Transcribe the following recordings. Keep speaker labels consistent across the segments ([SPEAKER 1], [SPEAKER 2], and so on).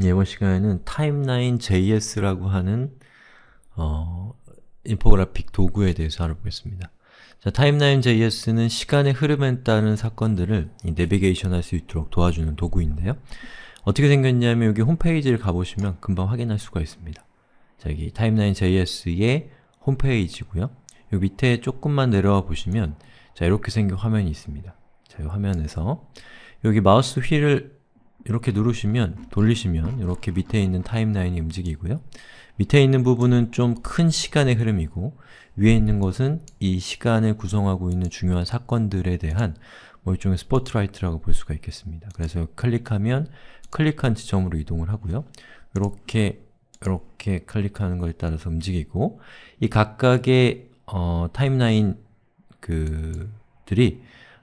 [SPEAKER 1] 이번 시간에는 타임라인 JS라고 하는 어, 인포그래픽 도구에 대해서 알아보겠습니다. 자, 타임라인 JS는 시간의 흐름에 따른 사건들을 내비게이션 할 수 있도록 도와주는 도구인데요. 어떻게 생겼냐면 여기 홈페이지를 가보시면 금방 확인할 수가 있습니다. 자, 여기 타임라인 JS의 홈페이지고요. 요 밑에 조금만 내려와 보시면 자, 이렇게 생긴 화면이 있습니다. 자, 이 화면에서 여기 마우스 휠을 이렇게 누르시면, 돌리시면 이렇게 밑에 있는 타임라인이 움직이고요. 밑에 있는 부분은 좀 큰 시간의 흐름이고 위에 있는 것은 이 시간을 구성하고 있는 중요한 사건들에 대한 뭐 일종의 스포트라이트라고 볼 수가 있겠습니다. 그래서 클릭하면 클릭한 지점으로 이동을 하고요. 이렇게 이렇게 클릭하는 것에 따라서 움직이고 이 각각의 어, 타임라인 그들이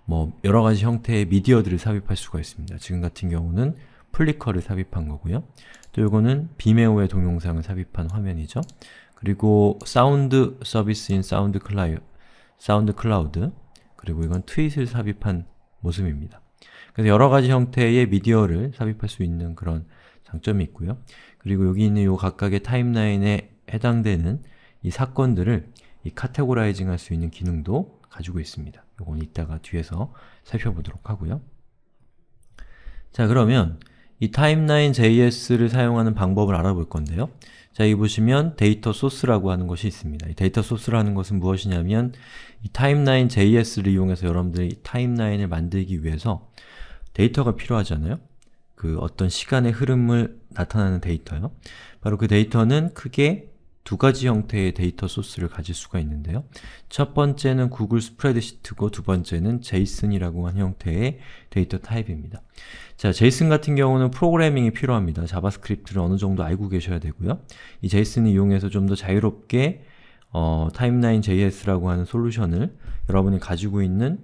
[SPEAKER 1] 뭐 여러 가지 형태의 미디어들을 삽입할 수가 있습니다. 지금 같은 경우는 플리커를 삽입한 거고요. 또 이거는 비메오의 동영상을 삽입한 화면이죠. 그리고 사운드 서비스인 사운드 클라우드 사운드 클라우드 그리고 이건 트윗을 삽입한 모습입니다. 그래서 여러 가지 형태의 미디어를 삽입할 수 있는 그런 장점이 있고요. 그리고 여기 있는 이 각각의 타임라인에 해당되는 이 사건들을 이 카테고라이징 할 수 있는 기능도 가지고 있습니다. 이건 이따가 뒤에서 살펴보도록 하고요. 자 그러면 이 타임라인 j s 를 사용하는 방법을 알아볼 건데요. 자, 여기 보시면 데이터 소스라고 하는 것이 있습니다. 이 데이터 소스라는 것은 무엇이냐면 이 타임라인 j s 를 이용해서 여러분들이 타임라인을 만들기 위해서 데이터가 필요하잖아요. 그 어떤 시간의 흐름을 나타내는 데이터요. 바로 그 데이터는 크게 두 가지 형태의 데이터 소스를 가질 수가 있는데요. 첫 번째는 구글 스프레드시트고 두 번째는 제이슨이라고 한 형태의 데이터 타입입니다. 자, 제이슨 같은 경우는 프로그래밍이 필요합니다. 자바스크립트를 어느 정도 알고 계셔야 되고요. 이 제이슨을 이용해서 좀 더 자유롭게 어, 타임라인 JS라고 하는 솔루션을 여러분이 가지고 있는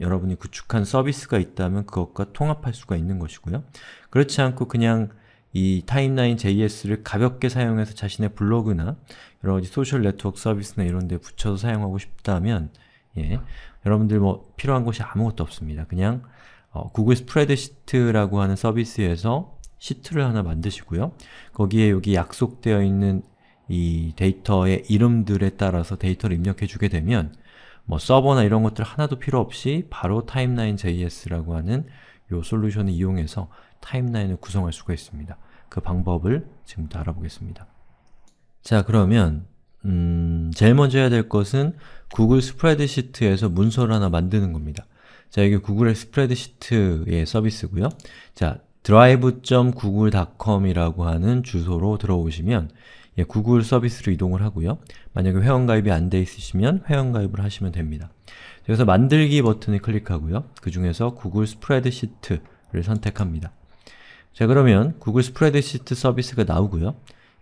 [SPEAKER 1] 여러분이 구축한 서비스가 있다면 그것과 통합할 수가 있는 것이고요. 그렇지 않고 그냥 이 타임라인 JS를 가볍게 사용해서 자신의 블로그나 여러가지 소셜 네트워크 서비스나 이런 데 붙여서 사용하고 싶다면 예, 여러분들 뭐 필요한 것이 아무것도 없습니다. 그냥 어, 구글 스프레드시트라고 하는 서비스에서 시트를 하나 만드시고요. 거기에 여기 약속되어 있는 이 데이터의 이름들에 따라서 데이터를 입력해 주게 되면 뭐 서버나 이런 것들 하나도 필요 없이 바로 타임라인.js라고 하는 요 솔루션을 이용해서 타임라인을 구성할 수가 있습니다. 그 방법을 지금부터 알아보겠습니다. 자, 그러면 음, 제일 먼저 해야 될 것은 구글 스프레드시트에서 문서를 하나 만드는 겁니다. 자, 이게 구글의 스프레드시트의 서비스고요. 자, drive.google.com이라고 하는 주소로 들어오시면 예, 구글 서비스로 이동을 하고요. 만약에 회원가입이 안 돼 있으시면 회원가입을 하시면 됩니다. 그래서 만들기 버튼을 클릭하고요. 그 중에서 구글 스프레드시트를 선택합니다. 자 그러면 구글 스프레드시트 서비스가 나오고요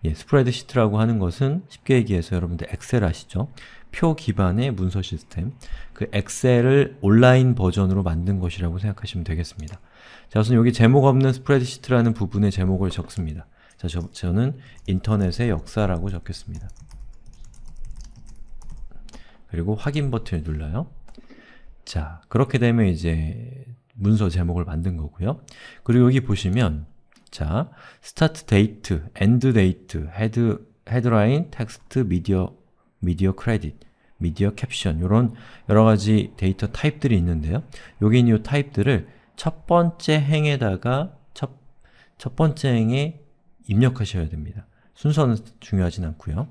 [SPEAKER 1] 예, 스프레드시트라고 하는 것은 쉽게 얘기해서 여러분들 엑셀 아시죠? 표 기반의 문서 시스템 그 엑셀을 온라인 버전으로 만든 것이라고 생각하시면 되겠습니다 자 우선 여기 제목 없는 스프레드시트라는 부분에 제목을 적습니다 자 저, 저는 인터넷의 역사라고 적겠습니다 그리고 확인 버튼을 눌러요 자, 그렇게 되면 이제 문서 제목을 만든 거고요. 그리고 여기 보시면 자, 스타트 데이트, 엔드 데이트, 헤드 헤드라인, 텍스트, 미디어 미디어 크레딧, 미디어 캡션 이런 여러 가지 데이터 타입들이 있는데요. 여기 있는 이 타입들을 첫 번째 행에다가 첫, 첫 번째 행에 입력하셔야 됩니다. 순서는 중요하진 않고요.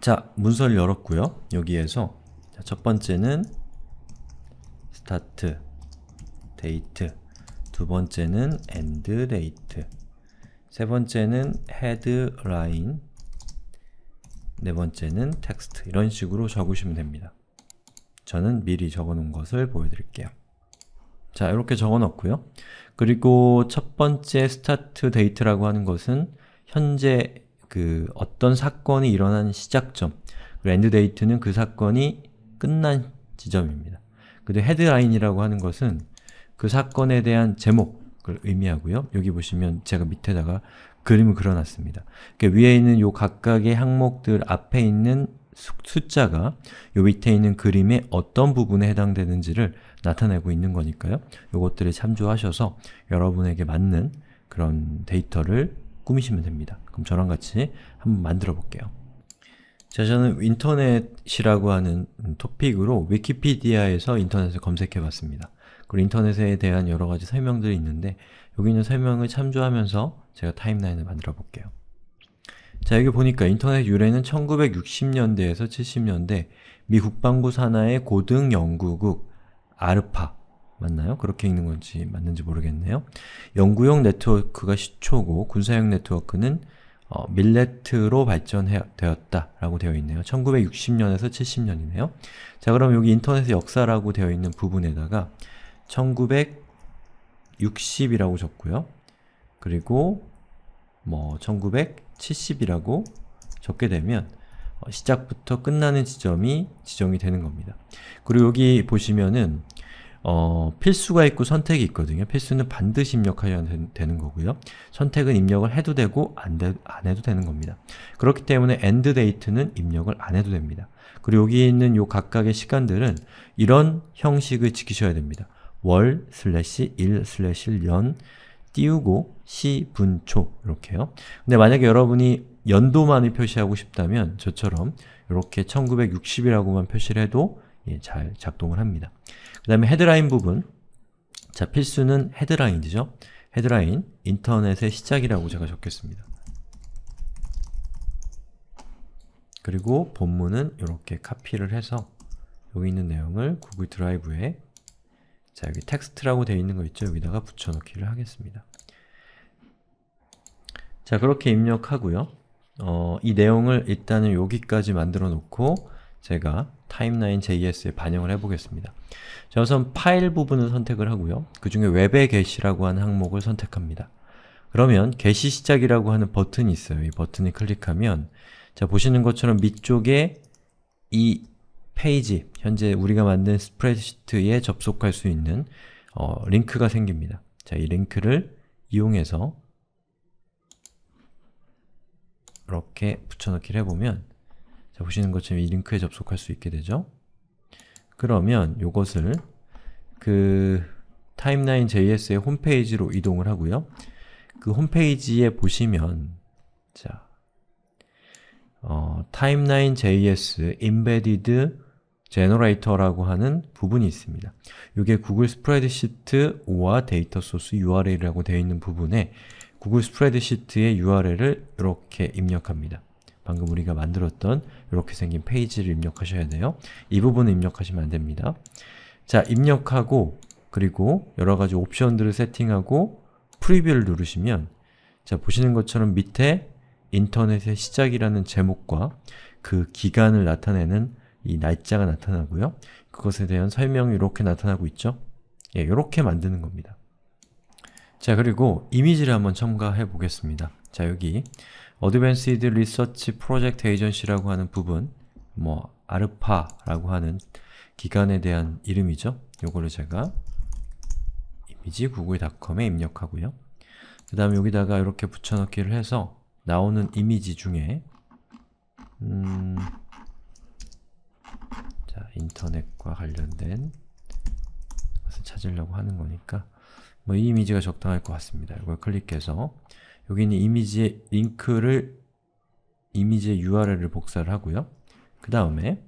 [SPEAKER 1] 자, 문서를 열었고요. 여기에서 자, 첫 번째는 스타트 date 두 번째는 end date 세 번째는 headline 네 번째는 텍스트 이런 식으로 적으시면 됩니다. 저는 미리 적어놓은 것을 보여드릴게요. 자, 이렇게 적어놨고요. 그리고 첫 번째 스타트 데이트라고 하는 것은 현재 그 어떤 사건이 일어난 시작점 그리고 엔드 데이트는 그 사건이 끝난 지점입니다. 그리고 근데 헤드라인이라고 하는 것은 그 사건에 대한 제목을 의미하고요. 여기 보시면 제가 밑에다가 그림을 그려놨습니다. 그러니까 위에 있는 요 각각의 항목들 앞에 있는 숫자가 요 밑에 있는 그림의 어떤 부분에 해당되는지를 나타내고 있는 거니까요. 요것들을 참조하셔서 여러분에게 맞는 그런 데이터를 꾸미시면 됩니다. 그럼 저랑 같이 한번 만들어 볼게요. 자, 저는 인터넷이라고 하는 음, 토픽으로 위키피디아에서 인터넷을 검색해 봤습니다. 그리고 인터넷에 대한 여러 가지 설명들이 있는데 여기 있는 설명을 참조하면서 제가 타임라인을 만들어 볼게요. 자, 여기 보니까 인터넷 유래는 1960년대에서 70년대 미 국방부 산하의 고등연구국 아르파 맞나요? 그렇게 읽는 건지 맞는지 모르겠네요. 연구용 네트워크가 시초고 군사용 네트워크는 어, 밀레트로 발전되었다 라고 되어 있네요. 1960년에서 70년이네요. 자 그럼 여기 인터넷의 역사라고 되어 있는 부분에다가 1960이라고 적고요. 그리고 뭐 1970이라고 적게 되면 어, 시작부터 끝나는 지점이 지정이 되는 겁니다. 그리고 여기 보시면은 어, 필수가 있고 선택이 있거든요. 필수는 반드시 입력해야 되는 거고요. 선택은 입력을 해도 되고 안, 되, 안 해도 되는 겁니다. 그렇기 때문에 엔드데이트는 입력을 안 해도 됩니다. 그리고 여기 있는 요 각각의 시간들은 이런 형식을 지키셔야 됩니다. 월 슬래시 일 슬래시 년 띄우고 시 분 초 이렇게요. 근데 만약에 여러분이 연도만을 표시하고 싶다면 저처럼 이렇게 1960이라고만 표시를 해도 예, 잘 작동을 합니다. 그 다음에 헤드라인 부분 자, 필수는 헤드라인이죠. 헤드라인, 인터넷의 시작이라고 제가 적겠습니다. 그리고 본문은 이렇게 카피를 해서 여기 있는 내용을 구글 드라이브에 자 여기 텍스트라고 되어 있는 거 있죠? 여기다가 붙여넣기를 하겠습니다. 자 그렇게 입력하고요. 어, 이 내용을 일단은 여기까지 만들어 놓고 제가 타임라인 JS에 반영을 해보겠습니다. 자 우선 파일 부분을 선택을 하고요. 그 중에 웹의 게시라고 하는 항목을 선택합니다. 그러면 게시 시작이라고 하는 버튼이 있어요. 이 버튼을 클릭하면 자 보시는 것처럼 밑쪽에 이 페이지, 현재 우리가 만든 스프레드시트에 접속할 수 있는 어, 링크가 생깁니다. 자, 이 링크를 이용해서 이렇게 붙여넣기를 해보면 자, 보시는 것처럼 이 링크에 접속할 수 있게 되죠? 그러면 이것을 그 타임라인 JS의 홈페이지로 이동을 하고요. 그 홈페이지에 보시면 자, 어, t i m e j s e m b e 제너레이터라고 하는 부분이 있습니다. 이게 구글 스프레드시트 5와 데이터 소스 URL이라고 되어 있는 부분에 구글 스프레드시트의 URL을 이렇게 입력합니다. 방금 우리가 만들었던 이렇게 생긴 페이지를 입력하셔야 돼요. 이 부분을 입력하시면 안됩니다. 자, 입력하고 그리고 여러가지 옵션들을 세팅하고 프리뷰를 누르시면 자, 보시는 것처럼 밑에 인터넷의 시작이라는 제목과 그 기간을 나타내는 이 날짜가 나타나고요. 그것에 대한 설명이 이렇게 나타나고 있죠? 예, 이렇게 만드는 겁니다. 자, 그리고 이미지를 한번 첨가해 보겠습니다. 자, 여기 Advanced Research Project Agency라고 하는 부분 뭐 아르파라고 하는 기관에 대한 이름이죠. 요거를 제가 이미지 구글.com에 입력하고요. 그 다음에 여기다가 이렇게 붙여넣기를 해서 나오는 이미지 중에 음... 인터넷과 관련된 것을 찾으려고 하는 거니까 뭐이 이미지가 적당할 것 같습니다. 이걸 클릭해서 여기 있는 이미지의 링크를 이미지의 URL을 복사를 하고요. 그 다음에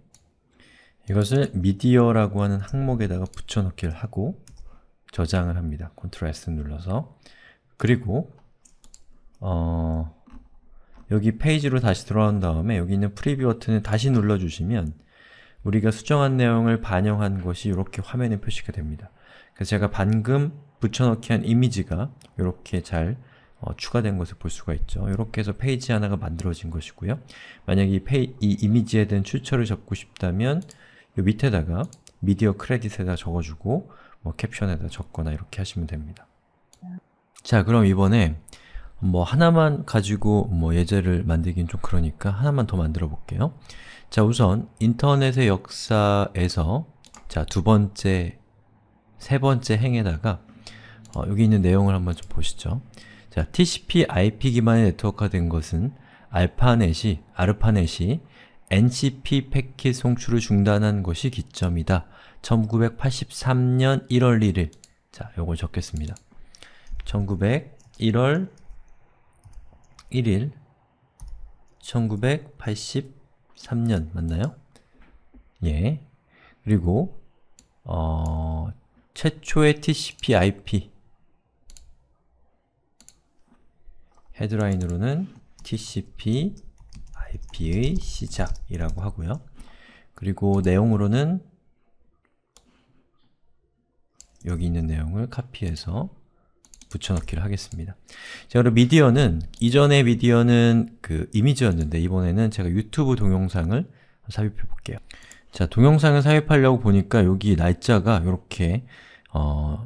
[SPEAKER 1] 이것을 미디어라고 하는 항목에다가 붙여넣기를 하고 저장을 합니다. Ctrl S 눌러서 그리고 어, 여기 페이지로 다시 들어간 다음에 여기 있는 프리뷰 버튼을 다시 눌러주시면 우리가 수정한 내용을 반영한 것이 이렇게 화면에 표시가 됩니다. 그래서 제가 방금 붙여넣기 한 이미지가 이렇게 잘 어, 추가된 것을 볼 수가 있죠. 이렇게 해서 페이지 하나가 만들어진 것이고요. 만약 이, 페이, 이 이미지에 대한 출처를 적고 싶다면 이 밑에다가 미디어 크레딧에다 적어주고 뭐 캡션에다 적거나 이렇게 하시면 됩니다. 자, 그럼 이번에 뭐 하나만 가지고 뭐 예제를 만들긴 좀 그러니까 하나만 더 만들어 볼게요. 자, 우선 인터넷의 역사에서 자, 두 번째, 세 번째 행에다가 어, 여기 있는 내용을 한번 좀 보시죠. 자, TCP IP 기반의 네트워크가 된 것은 알파넷이, 아르파넷이 NCP 패킷 송출을 중단한 것이 기점이다. 1983년 1월 1일 자, 요걸 적겠습니다. 1900 1월 1일 3년 맞나요? 예. 그리고 어, 최초의 TCP IP 헤드라인으로는 TCP IP의 시작이라고 하고요. 그리고 내용으로는 여기 있는 내용을 카피해서 붙여넣기를 하겠습니다. 자, 그럼 미디어는 이전의 미디어는 그 이미지였는데 이번에는 제가 유튜브 동영상을 삽입해 볼게요. 자, 동영상을 삽입하려고 보니까 여기 날짜가 이렇게 어,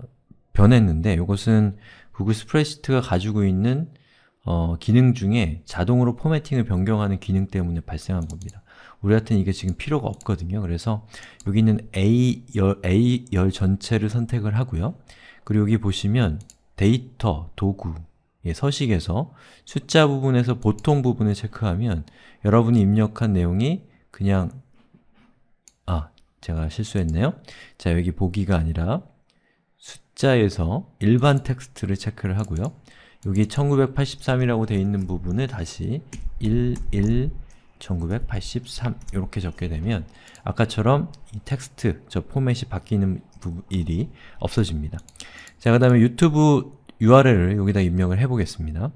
[SPEAKER 1] 변했는데 이것은 구글 스프레시트가 가지고 있는 어, 기능 중에 자동으로 포매팅을 변경하는 기능 때문에 발생한 겁니다. 우리한테는 이게 지금 필요가 없거든요. 그래서 여기 있는 A열, A열 전체를 선택을 하고요. 그리고 여기 보시면 데이터, 도구의 서식에서 숫자 부분에서 보통 부분을 체크하면 여러분이 입력한 내용이 그냥 아, 제가 실수했네요. 자, 여기 보기가 아니라 숫자에서 일반 텍스트를 체크를 하고요. 여기 1983이라고 되어 있는 부분을 다시 1, 1, 1983 이렇게 적게 되면 아까처럼 이 텍스트, 저 포맷이 바뀌는 일이 없어집니다. 자, 그 다음에 유튜브 URL을 여기다 입력을 해보겠습니다.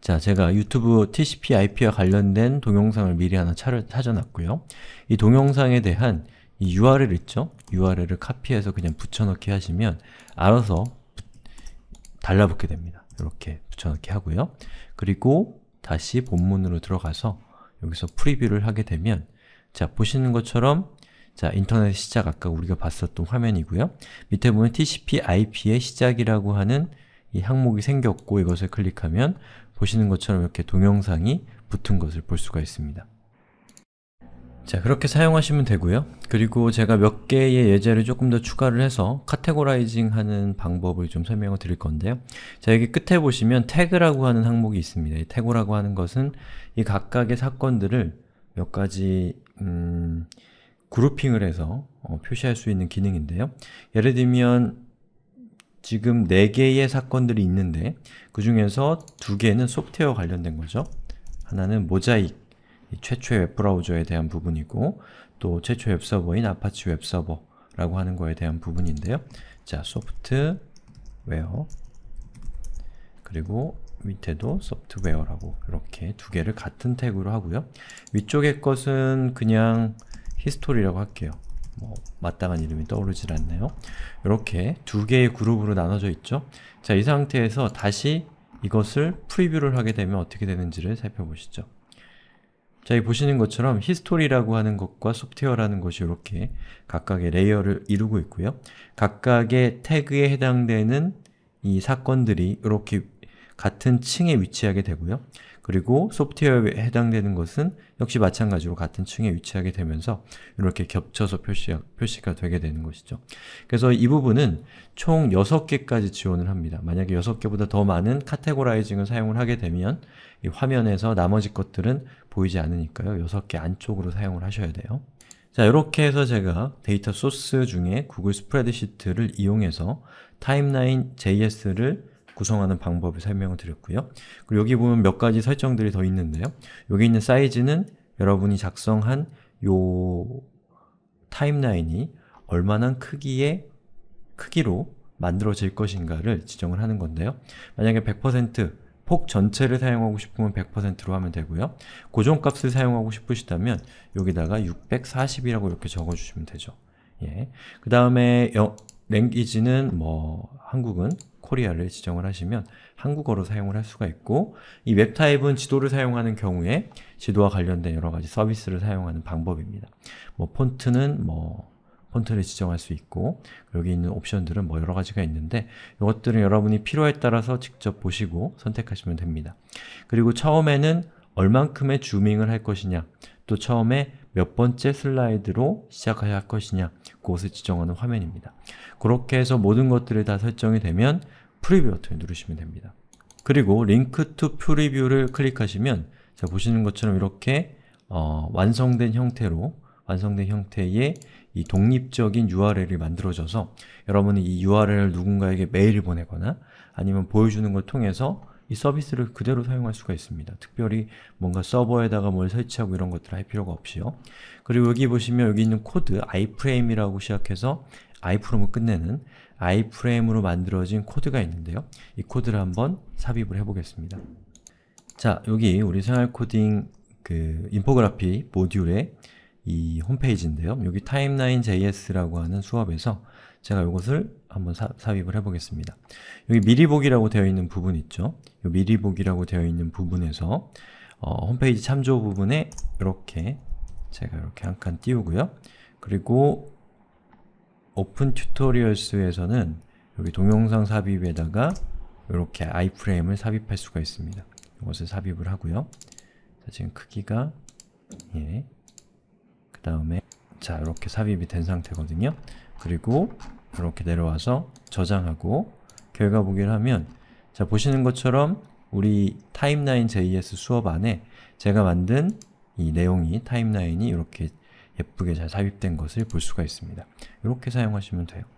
[SPEAKER 1] 자, 제가 유튜브 TCP IP와 관련된 동영상을 미리 하나 찾아놨고요. 이 동영상에 대한 이 URL 있죠? URL을 카피해서 그냥 붙여넣기 하시면 알아서 달라붙게 됩니다. 이렇게 붙여넣기 하고요. 그리고 다시 본문으로 들어가서 여기서 프리뷰를 하게 되면 자, 보시는 것처럼 자, 인터넷 시작 아까 우리가 봤었던 화면이고요. 밑에 보면 TCP IP의 시작이라고 하는 이 항목이 생겼고 이것을 클릭하면 보시는 것처럼 이렇게 동영상이 붙은 것을 볼 수가 있습니다. 자 그렇게 사용하시면 되고요 그리고 제가 몇 개의 예제를 조금 더 추가를 해서 카테고라이징 하는 방법을 좀 설명을 드릴 건데요 자 여기 끝에 보시면 태그라고 하는 항목이 있습니다 이 태그라고 하는 것은 이 각각의 사건들을 몇 가지 음, 그룹핑을 해서 어, 표시할 수 있는 기능인데요 예를 들면 지금 4개의 사건들이 있는데 그 중에서 2개는 소프트웨어 관련된 거죠 하나는 모자이크 최초의 웹브라우저에 대한 부분이고 또 최초의 웹서버인 아파치 웹서버라고 하는 거에 대한 부분인데요. 자, 소프트웨어 그리고 밑에도 소프트웨어라고 이렇게 두 개를 같은 태그로 하고요. 위쪽의 것은 그냥 히스토리라고 할게요. 뭐 마땅한 이름이 떠오르질 않네요. 이렇게 두 개의 그룹으로 나눠져 있죠. 자, 이 상태에서 다시 이것을 프리뷰를 하게 되면 어떻게 되는지를 살펴보시죠. 자, 이 보시는 것처럼 히스토리라고 하는 것과 소프트웨어라는 것이 이렇게 각각의 레이어를 이루고 있고요. 각각의 태그에 해당되는 이 사건들이 이렇게 같은 층에 위치하게 되고요. 그리고 소프트웨어에 해당되는 것은 역시 마찬가지로 같은 층에 위치하게 되면서 이렇게 겹쳐서 표시, 표시가 되게 되는 것이죠. 그래서 이 부분은 총 6개까지 지원을 합니다. 만약에 6개보다 더 많은 카테고라이징을 사용을 하게 되면 이 화면에서 나머지 것들은 보이지 않으니까요. 6개 안쪽으로 사용을 하셔야 돼요. 자, 이렇게 해서 제가 데이터 소스 중에 구글 스프레드시트를 이용해서 타임라인 JS를 구성하는 방법을 설명을 드렸고요. 그리고 여기 보면 몇 가지 설정들이 더 있는데요. 여기 있는 사이즈는 여러분이 작성한 요 타임라인이 얼마나 크기의 크기로 만들어질 것인가를 지정을 하는 건데요. 만약에 100%폭 전체를 사용하고 싶으면 100%로 하면 되고요 고정값을 사용하고 싶으시다면 여기다가 640이라고 이렇게 적어주시면 되죠 예. 그 다음에 랭귀지는 뭐 한국은 코리아를 지정을 하시면 한국어로 사용을 할 수가 있고 이 웹타입은 지도를 사용하는 경우에 지도와 관련된 여러 가지 서비스를 사용하는 방법입니다. 뭐 폰트는 뭐 폰트를 지정할 수 있고 여기 있는 옵션들은 뭐 여러 가지가 있는데 이것들은 여러분이 필요에 따라서 직접 보시고 선택하시면 됩니다. 그리고 처음에는 얼만큼의 줌밍을 할 것이냐 또 처음에 몇 번째 슬라이드로 시작해야 할 것이냐 그것을 지정하는 화면입니다. 그렇게 해서 모든 것들이 다 설정이 되면 프리뷰 버튼을 누르시면 됩니다. 그리고 링크 투 프리뷰를 클릭하시면 자 보시는 것처럼 이렇게 어, 완성된 형태로 완성된 형태의 이 독립적인 URL이 만들어져서 여러분이 이 URL을 누군가에게 메일을 보내거나 아니면 보여주는 걸 통해서 이 서비스를 그대로 사용할 수가 있습니다. 특별히 뭔가 서버에다가 뭘 설치하고 이런 것들을 할 필요가 없이요. 그리고 여기 보시면 여기 있는 코드 iframe이라고 시작해서 ifrom을 끝내는 iframe으로 만들어진 코드가 있는데요. 이 코드를 한번 삽입을 해보겠습니다. 자, 여기 우리 생활코딩 그 인포그래피 모듈에 이 홈페이지인데요. 여기 타임라인 j s 라고 하는 수업에서 제가 이것을 한번 사, 삽입을 해보겠습니다. 여기 미리 보기라고 되어 있는 부분 있죠? 미리 보기라고 되어 있는 부분에서 어, 홈페이지 참조 부분에 이렇게 제가 이렇게 한 칸 띄우고요. 그리고 오픈 튜토리얼스에서는 여기 동영상 삽입에다가 이렇게 아이프레임을 삽입할 수가 있습니다. 이것을 삽입을 하고요. 자, 지금 크기가 예, 다음에 자 이렇게 삽입이 된 상태거든요. 그리고 이렇게 내려와서 저장하고 결과 보기를 하면 자 보시는 것처럼 우리 타임라인.js 수업 안에 제가 만든 이 내용이 타임라인이 이렇게 예쁘게 잘 삽입된 것을 볼 수가 있습니다. 이렇게 사용하시면 돼요.